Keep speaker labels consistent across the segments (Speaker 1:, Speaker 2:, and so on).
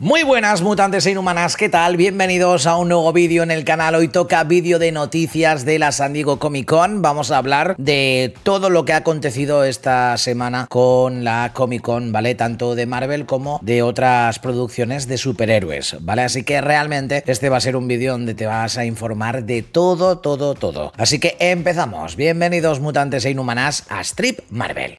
Speaker 1: Muy buenas mutantes e inhumanas, ¿qué tal? Bienvenidos a un nuevo vídeo en el canal, hoy toca vídeo de noticias de la San Diego Comic Con, vamos a hablar de todo lo que ha acontecido esta semana con la Comic Con, ¿vale? Tanto de Marvel como de otras producciones de superhéroes, ¿vale? Así que realmente este va a ser un vídeo donde te vas a informar de todo, todo, todo. Así que empezamos, bienvenidos mutantes e inhumanas a Strip Marvel.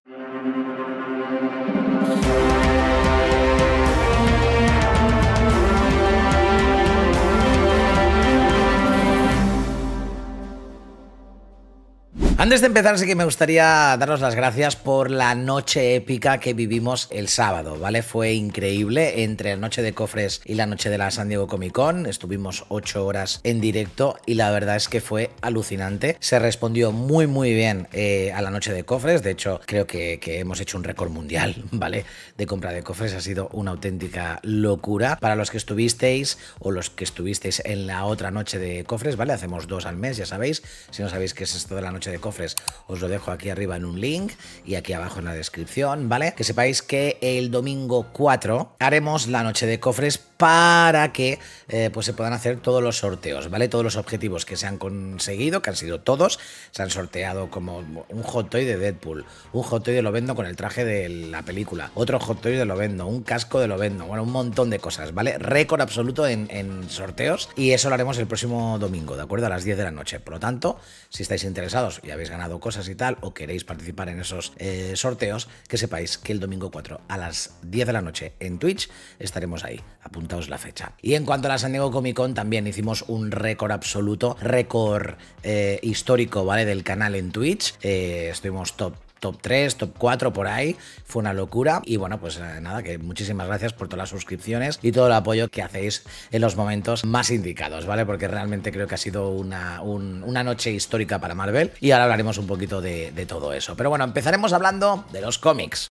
Speaker 1: Antes de empezar, sí que me gustaría daros las gracias por la noche épica que vivimos el sábado, ¿vale? Fue increíble entre la noche de cofres y la noche de la San Diego Comic Con. Estuvimos ocho horas en directo y la verdad es que fue alucinante. Se respondió muy, muy bien eh, a la noche de cofres. De hecho, creo que, que hemos hecho un récord mundial, ¿vale? De compra de cofres. Ha sido una auténtica locura. Para los que estuvisteis o los que estuvisteis en la otra noche de cofres, ¿vale? Hacemos dos al mes, ya sabéis. Si no sabéis qué es esto de la noche de cofres, os lo dejo aquí arriba en un link y aquí abajo en la descripción, ¿vale? Que sepáis que el domingo 4 haremos la noche de cofres para que eh, pues se puedan hacer todos los sorteos, ¿vale? Todos los objetivos que se han conseguido, que han sido todos, se han sorteado como un hot toy de Deadpool, un hot toy de Lovendo con el traje de la película, otro hot toy de Lovendo, un casco de Lovendo, bueno, un montón de cosas, ¿vale? Récord absoluto en, sorteos y eso lo haremos el próximo domingo, ¿de acuerdo? A las 10 de la noche. Por lo tanto, si estáis interesados y habéis ganado cosas y tal, o queréis participar en esos eh, sorteos, que sepáis que el domingo 4 a las 10 de la noche en Twitch estaremos ahí, a la fecha. Y en cuanto a la San Diego Comic Con, también hicimos un récord absoluto, récord eh, histórico, ¿vale? Del canal en Twitch. Eh, estuvimos top top 3, top 4 por ahí. Fue una locura. Y bueno, pues eh, nada, que muchísimas gracias por todas las suscripciones y todo el apoyo que hacéis en los momentos más indicados, ¿vale? Porque realmente creo que ha sido una, noche histórica para Marvel. Y ahora hablaremos un poquito de todo eso. Pero bueno, empezaremos hablando de los cómics.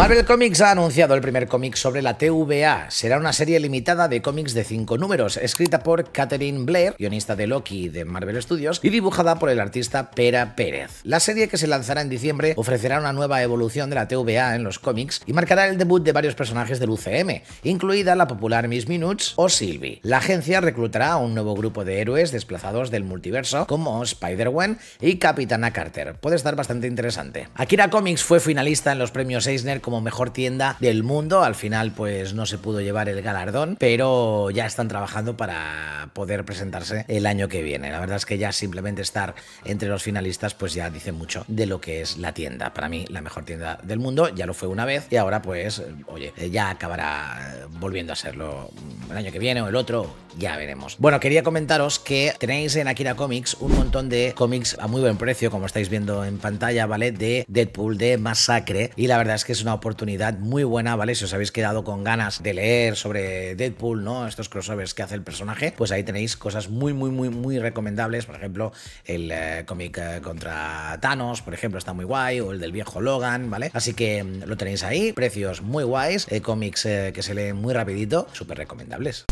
Speaker 1: Marvel Comics ha anunciado el primer cómic sobre la TVA. Será una serie limitada de cómics de cinco números, escrita por Catherine Blair, guionista de Loki de Marvel Studios, y dibujada por el artista Pera Pérez. La serie que se lanzará en diciembre ofrecerá una nueva evolución de la TVA en los cómics y marcará el debut de varios personajes del UCM, incluida la popular Miss Minutes o Sylvie. La agencia reclutará a un nuevo grupo de héroes desplazados del multiverso como Spider-Man y Capitana Carter. Puede estar bastante interesante. Akira Comics fue finalista en los premios Eisner mejor tienda del mundo. Al final, pues no se pudo llevar el galardón, pero ya están trabajando para poder presentarse el año que viene. La verdad es que ya simplemente estar entre los finalistas, pues ya dice mucho de lo que es la tienda. Para mí, la mejor tienda del mundo, ya lo fue una vez y ahora, pues, oye, ya acabará volviendo a serlo el año que viene o el otro, ya veremos. Bueno, quería comentaros que tenéis en Akira Comics un montón de cómics a muy buen precio, como estáis viendo en pantalla, ¿vale? De Deadpool, de Masacre, y la verdad es que es una oportunidad muy buena, ¿vale? Si os habéis quedado con ganas de leer sobre Deadpool, ¿no? Estos crossovers que hace el personaje, pues ahí tenéis cosas muy, muy, muy, muy recomendables. Por ejemplo, el eh, cómic eh, contra Thanos, por ejemplo, está muy guay, o el del viejo Logan, ¿vale? Así que mm, lo tenéis ahí, precios muy guays, eh, cómics que se leen muy rapidito, súper recomendables.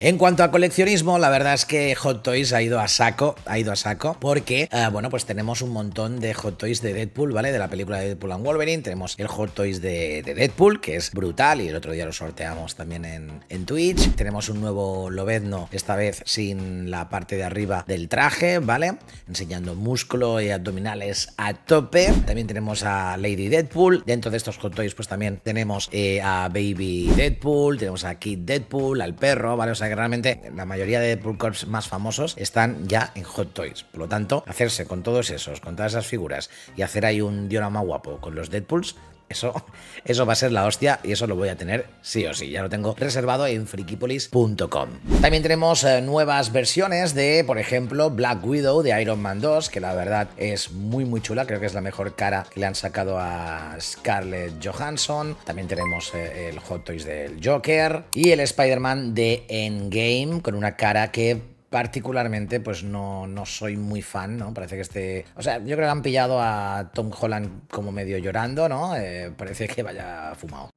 Speaker 1: En cuanto a coleccionismo, la verdad es que Hot Toys ha ido a saco, ha ido a saco, porque, eh, bueno, pues tenemos un montón de Hot Toys de Deadpool, ¿vale? De la película de Deadpool and Wolverine, tenemos el Hot Toys de, Deadpool, que es brutal, y el otro día lo sorteamos también en, Twitch. Tenemos un nuevo Lobezno, esta vez sin la parte de arriba del traje, ¿vale? Enseñando músculo y abdominales a tope. También tenemos a Lady Deadpool. Dentro de estos Hot Toys, pues también tenemos eh, a Baby Deadpool, tenemos a Kid Deadpool, al perro, ¿vale? O sea, que realmente la mayoría de Deadpool Corps más famosos están ya en Hot Toys. Por lo tanto, hacerse con todos esos, con todas esas figuras y hacer ahí un diorama guapo con los Deadpools, eso, eso va a ser la hostia y eso lo voy a tener sí o sí. Ya lo tengo reservado en frikipolis.com. También tenemos eh, nuevas versiones de, por ejemplo, Black Widow de Iron Man 2, que la verdad es muy, muy chula. Creo que es la mejor cara que le han sacado a Scarlett Johansson. También tenemos eh, el Hot Toys del Joker y el Spider-Man de Endgame con una cara que particularmente, pues no, no soy muy fan, ¿no? Parece que este. O sea, yo creo que han pillado a Tom Holland como medio llorando, ¿no? Eh, parece que vaya fumado.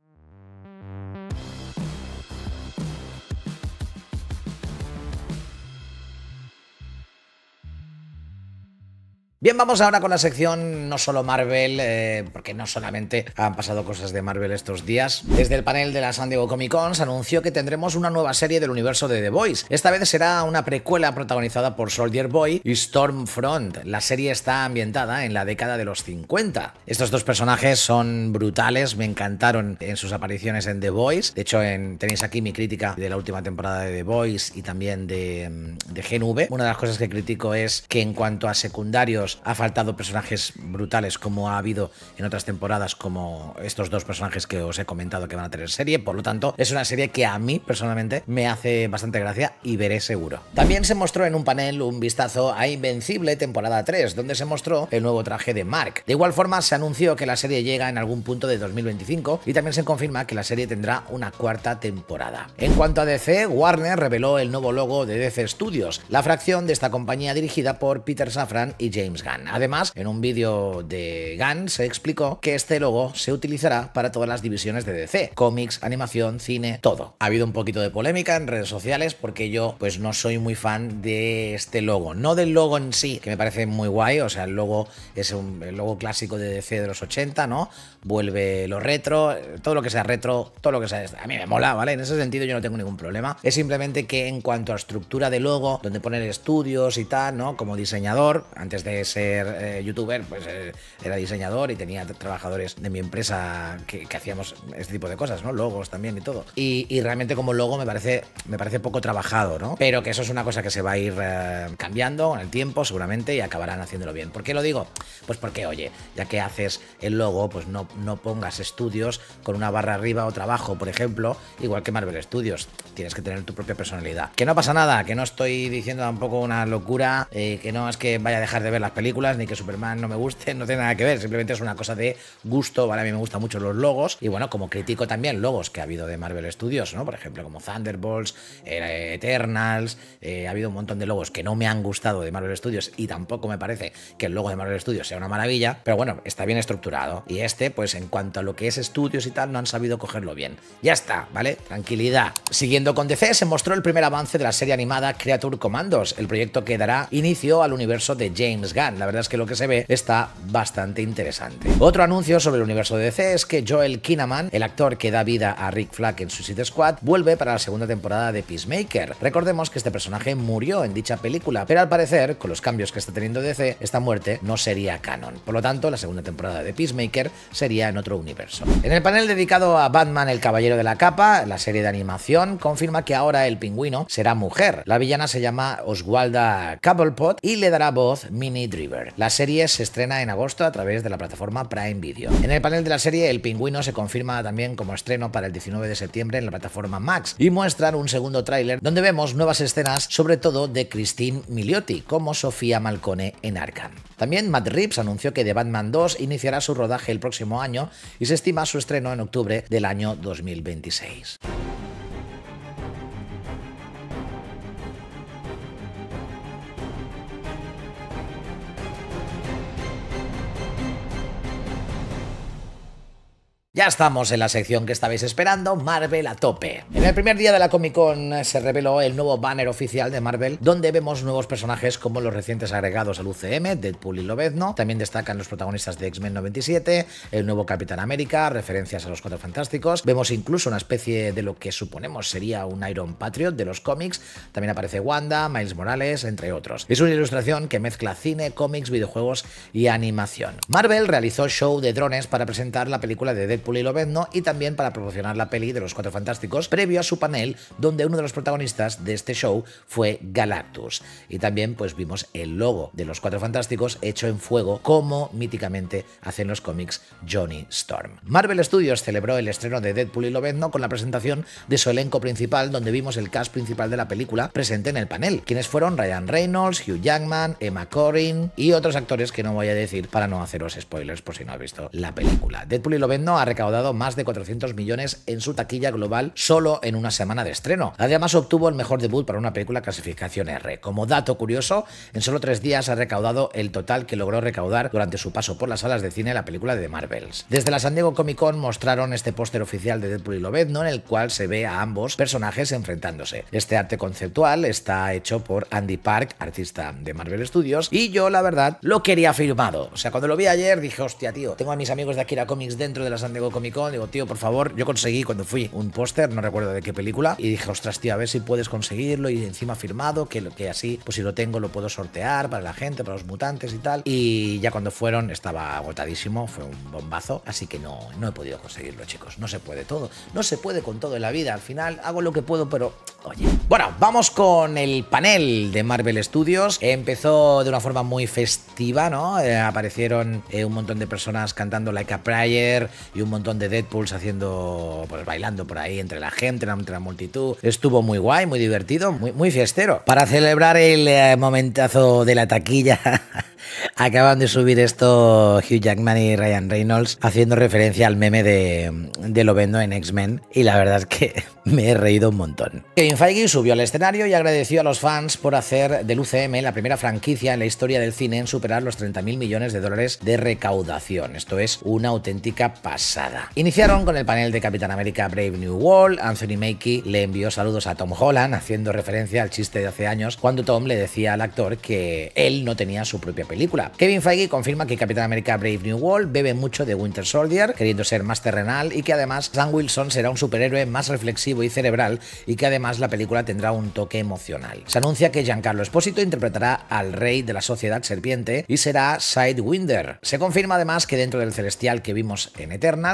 Speaker 1: Bien, vamos ahora con la sección no solo Marvel, eh, porque no solamente han pasado cosas de Marvel estos días. Desde el panel de la San Diego Comic Con se anunció que tendremos una nueva serie del universo de The Boys. Esta vez será una precuela protagonizada por Soldier Boy y Stormfront. La serie está ambientada en la década de los 50. Estos dos personajes son brutales, me encantaron en sus apariciones en The Boys. De hecho, en, tenéis aquí mi crítica de la última temporada de The Boys y también de, mm, de V Una de las cosas que critico es que en cuanto a secundarios ha faltado personajes brutales como ha habido en otras temporadas, como estos dos personajes que os he comentado que van a tener serie. Por lo tanto, es una serie que a mí personalmente me hace bastante gracia y veré seguro. También se mostró en un panel un vistazo a Invencible temporada 3, donde se mostró el nuevo traje de Mark. De igual forma, se anunció que la serie llega en algún punto de 2025 y también se confirma que la serie tendrá una cuarta temporada. En cuanto a DC, Warner reveló el nuevo logo de DC Studios, la fracción de esta compañía dirigida por Peter Safran y James Además, en un vídeo de GAN se explicó que este logo se utilizará para todas las divisiones de DC, cómics, animación, cine, todo. Ha habido un poquito de polémica en redes sociales porque yo pues no soy muy fan de este logo, no del logo en sí, que me parece muy guay, o sea, el logo es un logo clásico de DC de los 80, ¿no? Vuelve lo retro, todo lo que sea retro, todo lo que sea, a mí me mola, ¿vale? En ese sentido yo no tengo ningún problema. Es simplemente que en cuanto a estructura de logo, donde poner estudios y tal, ¿no? Como diseñador, antes de ser eh, youtuber, pues eh, era diseñador y tenía trabajadores de mi empresa que, hacíamos este tipo de cosas, ¿no? Logos también y todo. Y, realmente como logo me parece, me parece poco trabajado, ¿no? Pero que eso es una cosa que se va a ir eh, cambiando con el tiempo seguramente y acabarán haciéndolo bien. ¿Por qué lo digo? Pues porque, oye, ya que haces el logo, pues no, no pongas estudios con una barra arriba o trabajo, por ejemplo, igual que Marvel Studios. Tienes que tener tu propia personalidad. Que no pasa nada, que no estoy diciendo tampoco una locura, que no es que vaya a dejar de ver las ni que Superman no me guste, no tiene nada que ver, simplemente es una cosa de gusto, ¿vale? A mí me gustan mucho los logos y bueno, como critico también logos que ha habido de Marvel Studios, ¿no? Por ejemplo, como Thunderbolts, eh, Eternals, eh, ha habido un montón de logos que no me han gustado de Marvel Studios y tampoco me parece que el logo de Marvel Studios sea una maravilla, pero bueno, está bien estructurado y este, pues en cuanto a lo que es estudios y tal, no han sabido cogerlo bien. Ya está, ¿vale? Tranquilidad. Siguiendo con DC, se mostró el primer avance de la serie animada Creature Commandos, el proyecto que dará inicio al universo de James Gunn la verdad es que lo que se ve está bastante interesante. Otro anuncio sobre el universo de DC es que Joel Kinnaman, el actor que da vida a Rick Flack en Suicide Squad, vuelve para la segunda temporada de Peacemaker. Recordemos que este personaje murió en dicha película, pero al parecer, con los cambios que está teniendo DC, esta muerte no sería canon. Por lo tanto, la segunda temporada de Peacemaker sería en otro universo. En el panel dedicado a Batman el Caballero de la Capa, la serie de animación confirma que ahora el pingüino será mujer. La villana se llama Oswalda Cobblepot y le dará voz Minnie la serie se estrena en agosto a través de la plataforma Prime Video. En el panel de la serie, El Pingüino se confirma también como estreno para el 19 de septiembre en la plataforma Max y muestran un segundo tráiler donde vemos nuevas escenas, sobre todo de Christine Miliotti, como Sofía Malcone en Arkham. También Matt Reeves anunció que The Batman 2 iniciará su rodaje el próximo año y se estima su estreno en octubre del año 2026. Ya estamos en la sección que estabais esperando, Marvel a tope. En el primer día de la Comic Con se reveló el nuevo banner oficial de Marvel, donde vemos nuevos personajes como los recientes agregados al UCM, Deadpool y Lobezno. También destacan los protagonistas de X-Men 97, el nuevo Capitán América, referencias a los Cuatro Fantásticos. Vemos incluso una especie de lo que suponemos sería un Iron Patriot de los cómics. También aparece Wanda, Miles Morales, entre otros. Es una ilustración que mezcla cine, cómics, videojuegos y animación. Marvel realizó show de drones para presentar la película de Deadpool Deadpool y y también para proporcionar la peli de los Cuatro Fantásticos previo a su panel donde uno de los protagonistas de este show fue Galactus. Y también pues vimos el logo de los Cuatro Fantásticos hecho en fuego como míticamente hacen los cómics Johnny Storm. Marvel Studios celebró el estreno de Deadpool y Lobezno con la presentación de su elenco principal donde vimos el cast principal de la película presente en el panel, quienes fueron Ryan Reynolds, Hugh Jackman, Emma Corrin y otros actores que no voy a decir para no haceros spoilers por si no has visto la película. Deadpool y Lobezno ha recaudado más de 400 millones en su taquilla global solo en una semana de estreno. Además obtuvo el mejor debut para una película clasificación R. Como dato curioso, en solo tres días ha recaudado el total que logró recaudar durante su paso por las salas de cine la película de The Marvels. Desde la San Diego Comic Con mostraron este póster oficial de Deadpool y Lobezno en el cual se ve a ambos personajes enfrentándose. Este arte conceptual está hecho por Andy Park, artista de Marvel Studios, y yo la verdad lo quería firmado. O sea, cuando lo vi ayer dije, hostia tío, tengo a mis amigos de Akira Comics dentro de la San Diego digo Comic Con, digo, tío, por favor, yo conseguí cuando fui un póster, no recuerdo de qué película, y dije, ostras, tío, a ver si puedes conseguirlo y encima firmado, que, que así, pues si lo tengo lo puedo sortear para la gente, para los mutantes y tal. Y ya cuando fueron estaba agotadísimo, fue un bombazo, así que no, no he podido conseguirlo, chicos. No se puede todo, no se puede con todo en la vida. Al final hago lo que puedo, pero oye. Bueno, vamos con el panel de Marvel Studios. Empezó de una forma muy festiva, ¿no? Eh, aparecieron eh, un montón de personas cantando Like a Prayer y un montón de Deadpools haciendo, pues bailando por ahí entre la gente, entre la multitud. Estuvo muy guay, muy divertido, muy, fiestero. Para celebrar el eh, momentazo de la taquilla. Acaban de subir esto Hugh Jackman y Ryan Reynolds haciendo referencia al meme de, de vendo en X-Men y la verdad es que me he reído un montón. Kevin Feige subió al escenario y agradeció a los fans por hacer del UCM la primera franquicia en la historia del cine en superar los 30.000 millones de dólares de recaudación. Esto es una auténtica pasada. Iniciaron con el panel de Capitán América Brave New World, Anthony Makey le envió saludos a Tom Holland, haciendo referencia al chiste de hace años cuando Tom le decía al actor que él no tenía su propia película. Kevin Feige confirma que Capitán América Brave New World bebe mucho de Winter Soldier, queriendo ser más terrenal y que además Sam Wilson será un superhéroe más reflexivo y cerebral y que además la película tendrá un toque emocional. Se anuncia que Giancarlo Espósito interpretará al rey de la sociedad serpiente y será Sidewinder. Se confirma además que dentro del celestial que vimos en Eterna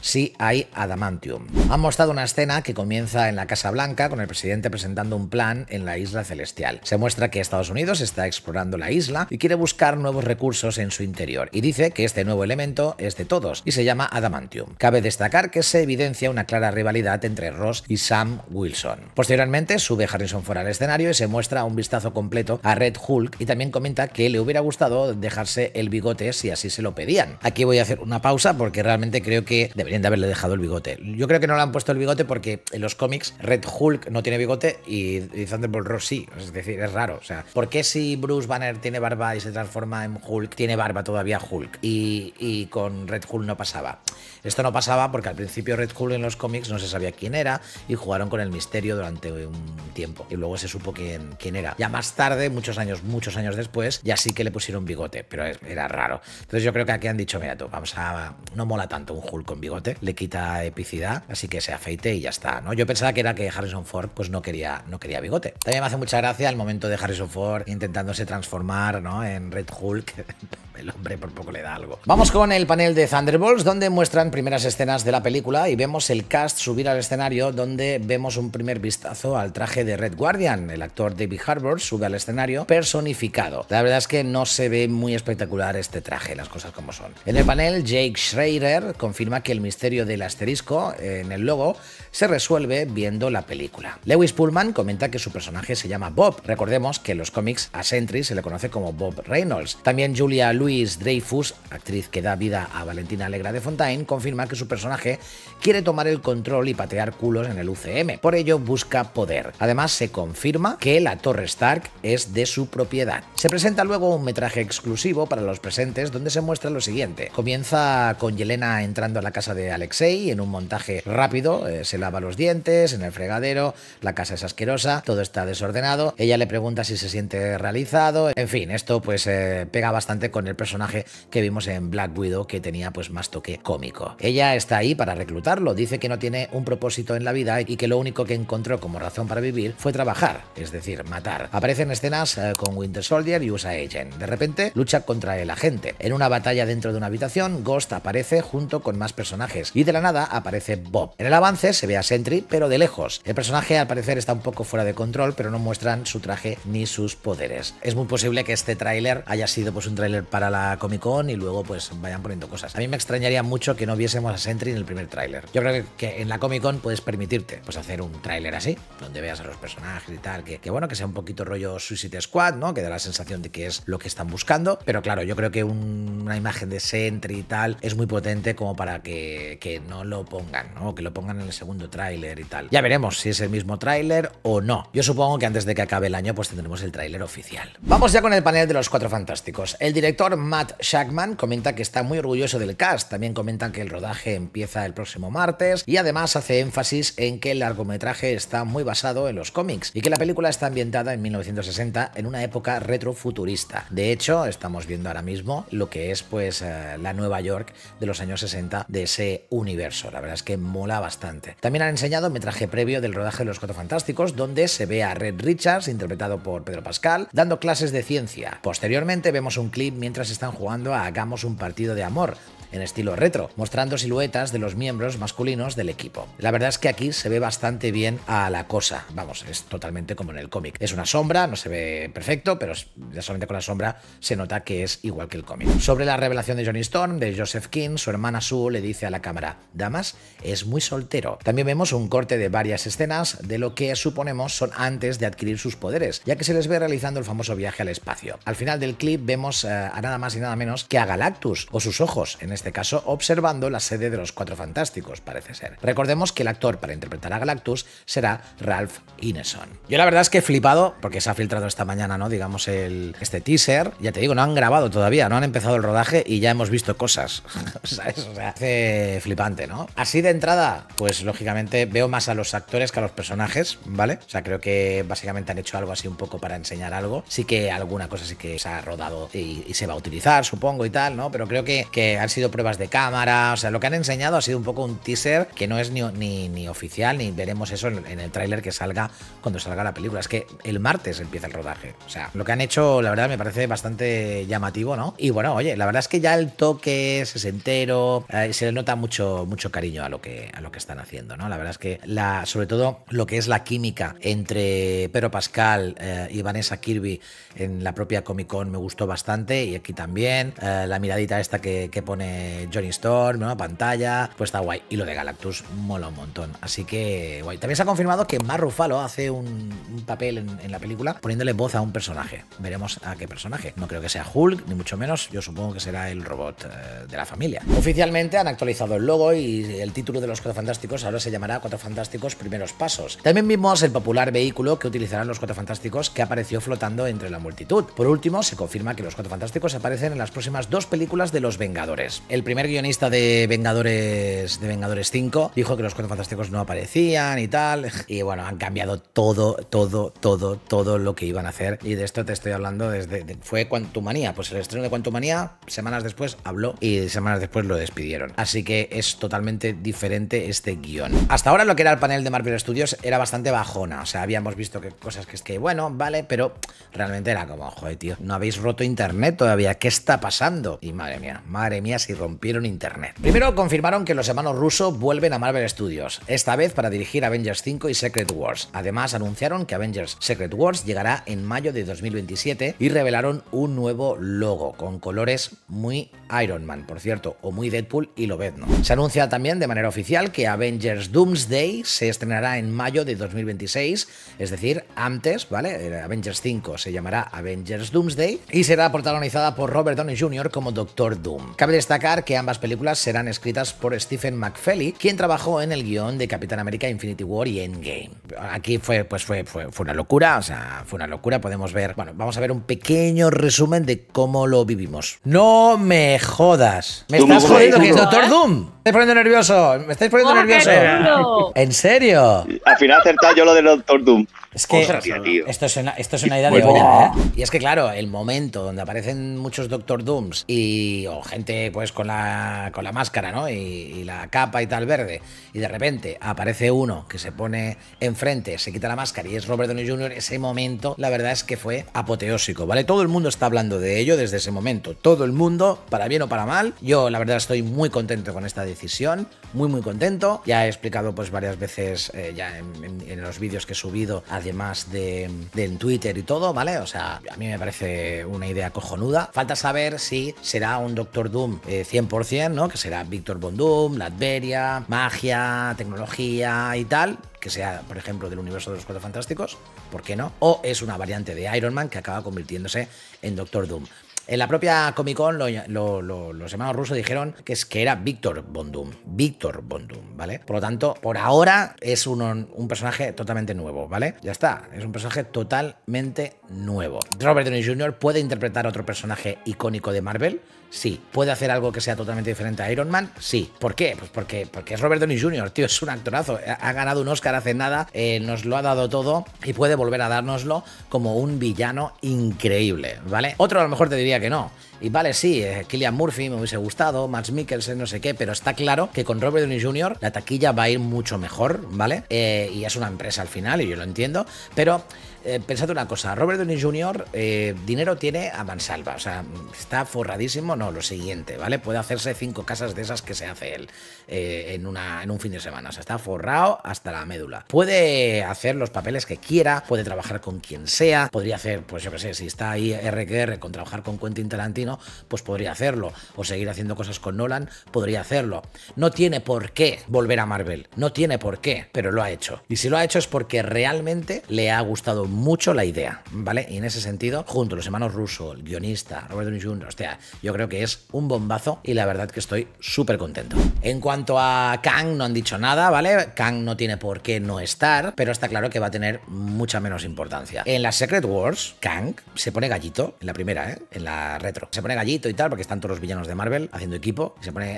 Speaker 1: si hay adamantium. Han mostrado una escena que comienza en la Casa Blanca con el presidente presentando un plan en la isla celestial. Se muestra que Estados Unidos está explorando la isla y quiere buscar nuevos recursos en su interior y dice que este nuevo elemento es de todos y se llama adamantium. Cabe destacar que se evidencia una clara rivalidad entre Ross y Sam Wilson. Posteriormente sube Harrison fuera al escenario y se muestra un vistazo completo a Red Hulk y también comenta que le hubiera gustado dejarse el bigote si así se lo pedían. Aquí voy a hacer una pausa porque realmente creo que deberían de haberle dejado el bigote. Yo creo que no le han puesto el bigote porque en los cómics Red Hulk no tiene bigote y, Thunderbolt Ross sí. Es decir, es raro. O sea, ¿por qué si Bruce Banner tiene barba y se transforma en Hulk, tiene barba todavía Hulk? Y, con Red Hulk no pasaba. Esto no pasaba porque al principio Red Hulk en los cómics no se sabía quién era y jugaron con el misterio durante un tiempo. Y luego se supo quién, quién era. Ya más tarde, muchos años, muchos años después, ya sí que le pusieron bigote, pero era raro. Entonces yo creo que aquí han dicho, mira tú, vamos a... no mola tanto Hulk con bigote, le quita epicidad, así que se afeite y ya está, ¿no? Yo pensaba que era que Harrison Ford pues no quería, no quería bigote. También me hace mucha gracia el momento de Harrison Ford intentándose transformar, ¿no? En Red Hulk. el hombre por poco le da algo. Vamos con el panel de Thunderbolts, donde muestran primeras escenas de la película y vemos el cast subir al escenario, donde vemos un primer vistazo al traje de Red Guardian. El actor David Harbour sube al escenario personificado. La verdad es que no se ve muy espectacular este traje, las cosas como son. En el panel, Jake Schrader con confirma que el misterio del asterisco eh, en el logo se resuelve viendo la película. Lewis Pullman comenta que su personaje se llama Bob. Recordemos que en los cómics a Sentry se le conoce como Bob Reynolds. También Julia Louise Dreyfus, actriz que da vida a Valentina Alegra de Fontaine, confirma que su personaje quiere tomar el control y patear culos en el UCM. Por ello busca poder. Además se confirma que la Torre Stark es de su propiedad. Se presenta luego un metraje exclusivo para los presentes donde se muestra lo siguiente. Comienza con Yelena entrando a la casa de Alexei en un montaje rápido, eh, se lava los dientes en el fregadero, la casa es asquerosa, todo está desordenado, ella le pregunta si se siente realizado, en fin, esto pues eh, pega bastante con el personaje que vimos en Black Widow que tenía pues más toque cómico. Ella está ahí para reclutarlo, dice que no tiene un propósito en la vida y que lo único que encontró como razón para vivir fue trabajar, es decir, matar. aparece en escenas eh, con Winter Soldier y USA Agent. De repente lucha contra el agente. En una batalla dentro de una habitación, Ghost aparece junto con con más personajes, y de la nada aparece Bob. En el avance se ve a Sentry, pero de lejos. El personaje al parecer está un poco fuera de control, pero no muestran su traje ni sus poderes. Es muy posible que este tráiler haya sido pues un tráiler para la Comic Con y luego pues vayan poniendo cosas. A mí me extrañaría mucho que no viésemos a Sentry en el primer tráiler. Yo creo que en la Comic Con puedes permitirte pues hacer un tráiler así, donde veas a los personajes y tal, que, bueno, que sea un poquito rollo Suicide Squad, ¿no? Que da la sensación de que es lo que están buscando, pero claro, yo creo que una imagen de Sentry y tal es muy potente como para que, no lo pongan, ¿no? Que lo pongan en el segundo tráiler y tal. Ya veremos si es el mismo tráiler o no. Yo supongo que antes de que acabe el año pues tendremos el tráiler oficial. Vamos ya con el panel de los cuatro fantásticos. El director Matt Shackman comenta que está muy orgulloso del cast. También comenta que el rodaje empieza el próximo martes y además hace énfasis en que el largometraje está muy basado en los cómics y que la película está ambientada en 1960 en una época retrofuturista. De hecho, estamos viendo ahora mismo lo que es pues eh, la Nueva York de los años 60 de ese universo. La verdad es que mola bastante. También han enseñado metraje previo del rodaje de Los Cuatro Fantásticos, donde se ve a Red Richards, interpretado por Pedro Pascal, dando clases de ciencia. Posteriormente vemos un clip mientras están jugando a Hagamos un partido de amor, en estilo retro, mostrando siluetas de los miembros masculinos del equipo. La verdad es que aquí se ve bastante bien a la cosa, vamos, es totalmente como en el cómic. Es una sombra, no se ve perfecto, pero ya solamente con la sombra se nota que es igual que el cómic. Sobre la revelación de Johnny Storm, de Joseph King, su hermana Sue le dice a la cámara, Damas es muy soltero. También vemos un corte de varias escenas de lo que suponemos son antes de adquirir sus poderes, ya que se les ve realizando el famoso viaje al espacio. Al final del clip vemos eh, a nada más y nada menos que a Galactus o sus ojos en este caso observando la sede de los Cuatro Fantásticos, parece ser. Recordemos que el actor para interpretar a Galactus será Ralph Ineson. Yo la verdad es que he flipado, porque se ha filtrado esta mañana, ¿no? Digamos, el, este teaser. Ya te digo, no han grabado todavía, no han empezado el rodaje y ya hemos visto cosas. O sea, hace flipante, ¿no? Así de entrada, pues lógicamente veo más a los actores que a los personajes, ¿vale? O sea, creo que básicamente han hecho algo así un poco para enseñar algo. Sí que alguna cosa sí que se ha rodado y, se va a utilizar, supongo, y tal, ¿no? Pero creo que han sido pruebas de cámara, o sea, lo que han enseñado ha sido un poco un teaser que no es ni, ni, oficial, ni veremos eso en, el tráiler que salga cuando salga la película. Es que el martes empieza el rodaje. O sea, lo que han hecho, la verdad, me parece bastante llamativo, ¿no? Y bueno, oye, la verdad es que ya el toque se entero eh, se le nota mucho, mucho cariño a lo, que, a lo que están haciendo, ¿no? La verdad es que sobre todo lo que es la química entre Pedro Pascal eh, y Vanessa Kirby en la propia Comic Con me gustó bastante y aquí también. Eh, la miradita esta que pone eh, Johnny Storm, nueva Pantalla, pues está guay. Y lo de Galactus mola un montón. Así que guay. También se ha confirmado que Mar hace un, papel en, la película poniéndole voz a un personaje. Veremos a qué personaje. No creo que sea Hulk, ni mucho menos. Yo supongo que será el robot eh, de la familia. Oficialmente han actualizado el logo y el título de los Cuatro Fantásticos ahora se llamará Cuatro Fantásticos Primeros Pasos. También vimos el popular vehículo que utilizarán los Cuatro Fantásticos que apareció flotando entre la multitud. Por último, se confirma que los Cuatro Fantásticos aparecen en las próximas dos películas de Los Vengadores. El primer guionista de Vengadores, de Vengadores 5 dijo que los Cuatro Fantásticos no aparecían y tal. Y bueno, han cambiado todo, todo, todo, todo lo que iban a hacer. Y de esto te estoy hablando desde... fue Quantumania. Pues el estreno de Quantumania, semanas después habló y semanas después lo despidieron. Así que es totalmente diferente este guión. Hasta ahora lo que era el panel de Marvel Studios era bastante bajona. O sea, habíamos visto que cosas que es que, bueno, vale, pero realmente era como, joder, tío, no habéis roto internet todavía. ¿Qué está pasando? Y madre mía, madre mía, si rompieron Internet. Primero confirmaron que los hermanos rusos vuelven a Marvel Studios, esta vez para dirigir Avengers 5 y Secret Wars. Además anunciaron que Avengers Secret Wars llegará en mayo de 2027 y revelaron un nuevo logo con colores muy Iron Man, por cierto, o muy Deadpool y Lobezno. Se anuncia también de manera oficial que Avengers Doomsday se estrenará en mayo de 2026, es decir, antes, ¿vale? Eh, Avengers 5 se llamará Avengers Doomsday y será protagonizada por Robert Downey Jr. como Doctor Doom. Cabe destacar que ambas películas serán escritas por Stephen McFelly, quien trabajó en el guión de Capitán América Infinity War y Endgame. Aquí fue, pues fue, fue una locura, o sea, fue una locura, podemos ver, bueno, vamos a ver un pequeño resumen de cómo lo vivimos. No me jodas. Me estás jodiendo que es Doctor Doom. Me estáis poniendo nervioso, me estáis poniendo nervioso. ¿En serio? Al final acertado yo lo del Doctor Doom. Es que esto es una, idea de olla, ¿eh? Y es que, claro, el momento donde aparecen muchos Doctor Dooms y o gente pues con la, con la máscara, ¿no? Y, la capa y tal verde, y de repente aparece uno que se pone enfrente, se quita la máscara y es Robert Downey Jr., ese momento, la verdad es que fue apoteósico, ¿vale? Todo el mundo está hablando de ello desde ese momento. Todo el mundo, para bien o para mal. Yo, la verdad, estoy muy contento con esta decisión, muy muy contento. Ya he explicado pues varias veces eh, ya en, los vídeos que he subido, además de, en Twitter y todo, ¿vale? O sea, a mí me parece una idea cojonuda. Falta saber si será un Doctor Doom 100%, eh, ¿no? Que será Víctor Von Doom, Latveria, magia, tecnología y tal que sea, por ejemplo, del universo de los Cuatro Fantásticos, ¿por qué no? O es una variante de Iron Man que acaba convirtiéndose en Doctor Doom. En la propia Comic Con los hermanos rusos dijeron que, es, que era Víctor Bondum. Víctor Bondum, ¿vale? Por lo tanto, por ahora es un, personaje totalmente nuevo, ¿vale? Ya está, es un personaje totalmente nuevo. Robert Downey Jr. puede interpretar otro personaje icónico de Marvel, Sí. ¿Puede hacer algo que sea totalmente diferente a Iron Man? Sí. ¿Por qué? Pues porque, porque es Robert Downey Jr., tío, es un actorazo. Ha ganado un Oscar hace nada, eh, nos lo ha dado todo y puede volver a dárnoslo como un villano increíble, ¿vale? Otro a lo mejor te diría que no. Y vale, sí, Killian eh, Murphy me hubiese gustado, Max Mikkelsen, no sé qué, pero está claro que con Robert Downey Jr. la taquilla va a ir mucho mejor, ¿vale? Eh, y es una empresa al final, y yo lo entiendo, pero eh, pensad una cosa, Robert Downey Jr. Eh, dinero tiene a mansalva, o sea, está forradísimo, no, lo siguiente, ¿vale? Puede hacerse cinco casas de esas que se hace él eh, en, una, en un fin de semana, o sea, está forrado hasta la médula. Puede hacer los papeles que quiera, puede trabajar con quien sea, podría hacer, pues yo qué sé, si está ahí RQR con trabajar con Quentin Tarantino, pues podría hacerlo, o seguir haciendo cosas con Nolan, podría hacerlo. No tiene por qué volver a Marvel, no tiene por qué, pero lo ha hecho. Y si lo ha hecho es porque realmente le ha gustado mucho la idea, ¿vale? Y en ese sentido, junto a los hermanos Russo, el guionista, Robert Downey Jr., sea, yo creo que es un bombazo y la verdad que estoy súper contento. En cuanto a Kang, no han dicho nada, ¿vale? Kang no tiene por qué no estar, pero está claro que va a tener mucha menos importancia. En la Secret Wars, Kang se pone gallito, en la primera, ¿eh? En la retro. Se pone gallito y tal, porque están todos los villanos de Marvel haciendo equipo, y se pone...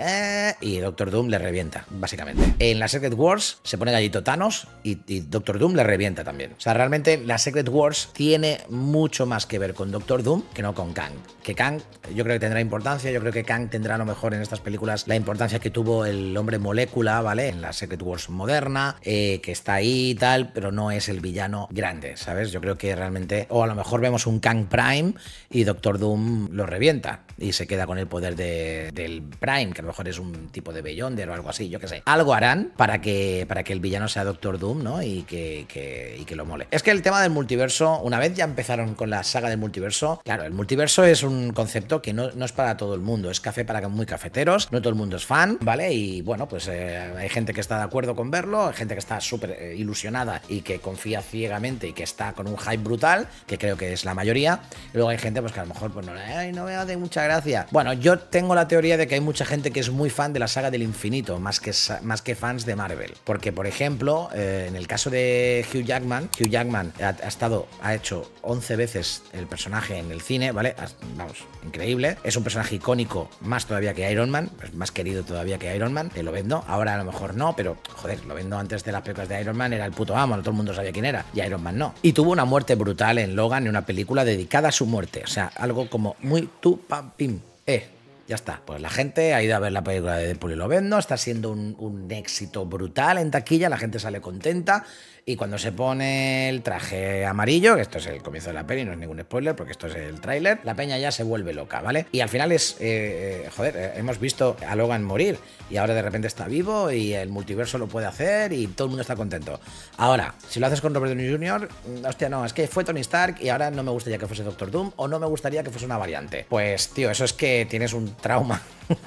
Speaker 1: Eh, y Doctor Doom le revienta, básicamente. En la Secret Wars se pone gallito Thanos y, y Doctor Doom le revienta también. O sea, realmente la Secret Wars tiene mucho más que ver con Doctor Doom que no con Kang. Que Kang yo creo que tendrá importancia, yo creo que Kang tendrá a lo mejor en estas películas la importancia que tuvo el hombre molécula, ¿vale? En la Secret Wars moderna, eh, que está ahí y tal, pero no es el villano grande, ¿sabes? Yo creo que realmente, o a lo mejor vemos un Kang Prime y Doctor Doom lo revienta y se queda con el poder del Prime, que a lo mejor es un tipo de Beyonder o algo así, yo qué sé. Algo harán para que, para que el villano sea Doctor Doom, ¿no? Y que, que, y que lo mole. Es que el tema del multiverso, una vez ya empezaron con la saga del multiverso, claro, el multiverso es un concepto que no, es para todo el mundo, es café para muy cafeteros, no todo el mundo es fan, ¿vale? Y bueno, pues eh, hay gente que está de acuerdo con verlo, hay gente que está súper eh, ilusionada y que confía ciegamente y que está con un hype brutal, que creo que es la mayoría. luego hay gente pues que a lo mejor pues no, Ay, no me hace mucha gracia. Bueno, yo tengo la teoría de que hay mucha gente que es muy fan de la saga del infinito, más que, más que fans de Marvel. Porque, por ejemplo, eh, en el caso de Hugh Jackman, Hugh Jackman ha estado, ha hecho 11 veces el personaje en el cine, ¿vale? Vamos, increíble. Es un personaje icónico más todavía que Iron Man, es pues más querido todavía que Iron Man, te lo vendo. Ahora a lo mejor no, pero joder, lo vendo antes de las películas de Iron Man, era el puto amo, todo el mundo sabía quién era, y Iron Man no. Y tuvo una muerte brutal en Logan, en una película dedicada a su muerte, o sea, algo como muy tu, pam, pim, eh. Ya está. Pues la gente ha ido a ver la película de Deadpool y lo vendo. Está siendo un éxito brutal en taquilla. La gente sale contenta. Y cuando se pone el traje amarillo, que esto es el comienzo de la peli, no es ningún spoiler porque esto es el tráiler, la peña ya se vuelve loca, ¿vale? Y al final es, eh, eh, joder, eh, hemos visto a Logan morir y ahora de repente está vivo y el multiverso lo puede hacer y todo el mundo está contento. Ahora, si lo haces con Robert Downey Jr., mm, hostia, no, es que fue Tony Stark y ahora no me gustaría que fuese Doctor Doom o no me gustaría que fuese una variante. Pues, tío, eso es que tienes un trauma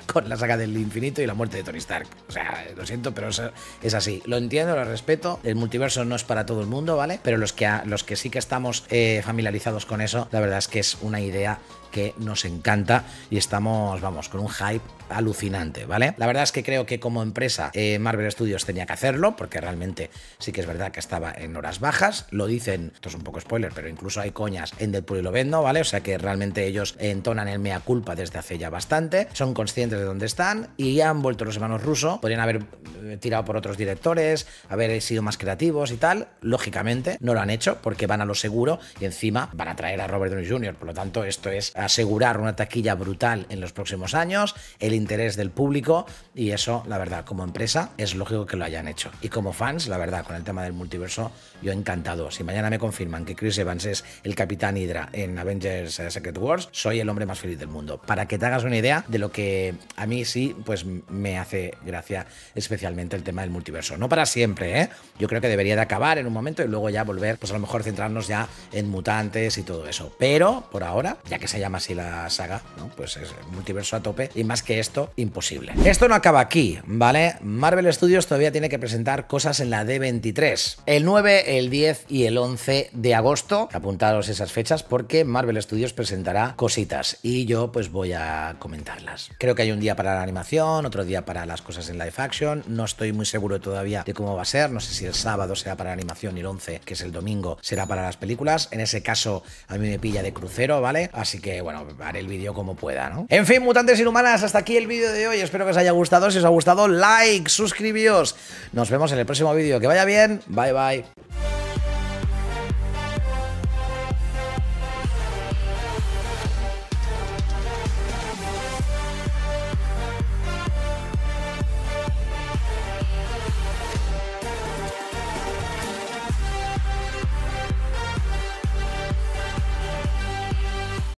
Speaker 1: con la saga del infinito y la muerte de Tony Stark. O sea, lo siento, pero es, así. Lo entiendo, lo respeto. El multiverso no es para todo el mundo, ¿vale? Pero los que, los que sí que estamos eh, familiarizados con eso, la verdad es que es una idea que nos encanta y estamos, vamos, con un hype alucinante, ¿vale? La verdad es que creo que como empresa eh, Marvel Studios tenía que hacerlo, porque realmente sí que es verdad que estaba en horas bajas, lo dicen, esto es un poco spoiler, pero incluso hay coñas en Deadpool y lo vendo, ¿vale? O sea que realmente ellos entonan el mea culpa desde hace ya bastante, son conscientes de dónde están y ya han vuelto los hermanos rusos, podrían haber eh, tirado por otros directores, haber sido más creativos y tal, lógicamente no lo han hecho porque van a lo seguro y encima van a traer a Robert Downey Jr., por lo tanto esto es asegurar una taquilla brutal en los próximos años, el interés del público y eso, la verdad, como empresa es lógico que lo hayan hecho. Y como fans, la verdad, con el tema del multiverso, yo encantado. Si mañana me confirman que Chris Evans es el Capitán Hydra en Avengers eh, Secret Wars, soy el hombre más feliz del mundo. Para que te hagas una idea de lo que a mí sí, pues me hace gracia especialmente el tema del multiverso. No para siempre, ¿eh? Yo creo que debería de acabar en un momento y luego ya volver, pues a lo mejor centrarnos ya en mutantes y todo eso. Pero, por ahora, ya que se haya más y la saga, Pues es multiverso a tope y más que esto, imposible. Esto no acaba aquí, ¿vale? Marvel Studios todavía tiene que presentar cosas en la D23. El 9, el 10 y el 11 de agosto. Apuntaros esas fechas porque Marvel Studios presentará cositas y yo pues voy a comentarlas. Creo que hay un día para la animación, otro día para las cosas en live action. No estoy muy seguro todavía de cómo va a ser. No sé si el sábado será para la animación y el 11, que es el domingo, será para las películas. En ese caso a mí me pilla de crucero, ¿vale? Así que bueno, haré el vídeo como pueda, ¿no? En fin, mutantes inhumanas, hasta aquí el vídeo de hoy. Espero que os haya gustado. Si os ha gustado, like, suscribíos. Nos vemos en el próximo vídeo. Que vaya bien. Bye, bye.